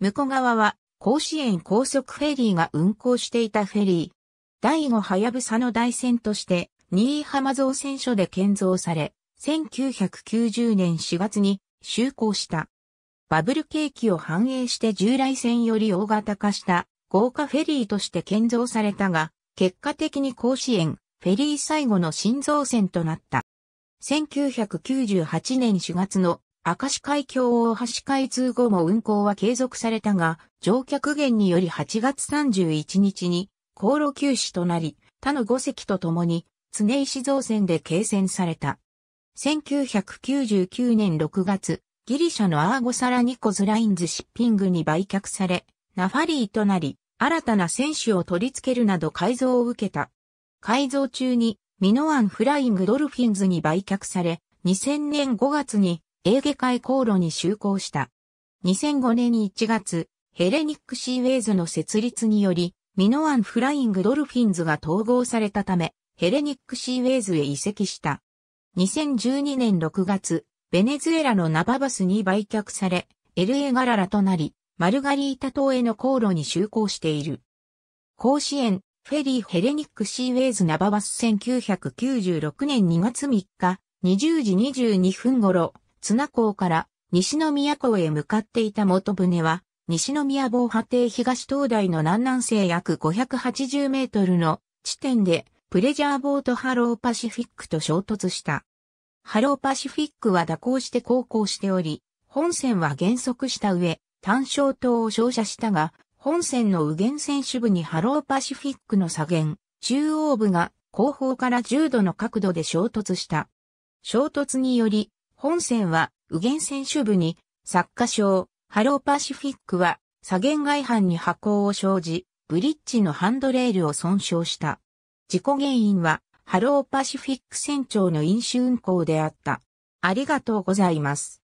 向こう側は甲子園高速フェリーが運行していたフェリー。第五はやぶさの大船として、新居浜造船所で建造され、1990年4月に就航した。バブル景気を反映して従来船より大型化した豪華フェリーとして建造されたが、結果的に甲子園、フェリー最後の新造船となった。1998年4月の明石海峡大橋開通後も運行は継続されたが、乗客減により8月31日に航路休止となり、他の5隻と共に常石造船で継成された。1999年6月、ギリシャのアーゴサラニコズラインズシッピングに売却され、ナファリーとなり、新たな選手を取り付けるなど改造を受けた。改造中にミノアンフライングドルフィンズに売却され、2000年5月にエーゲ海航路に就航した。2005年1月、ヘレニックシーウェイズの設立により、ミノアンフライングドルフィンズが統合されたため、ヘレニックシーウェイズへ移籍した。2012年6月、ベネズエラのナババスに売却され、LA ガララとなり、マルガリータ島への航路に就航している。甲子園、フェリーヘレニックシーウェイズナババス1996年2月3日、20時22分頃、綱港から西宮港へ向かっていた元船は、西宮防波堤東灯台の南南西約580メートルの地点で、プレジャーボートハローパシフィックと衝突した。ハローパシフィックは蛇行して航行しており、本線は減速した上、単焦島を照射したが、本線の右舷船首部にハローパシフィックの左舷、中央部が後方から10度の角度で衝突した。衝突により、本線は、右舷選主部に、作家賞、ハローパシフィックは、左舷外反に波行を生じ、ブリッジのハンドレールを損傷した。事故原因は、ハローパシフィック船長の飲酒運航であった。ありがとうございます。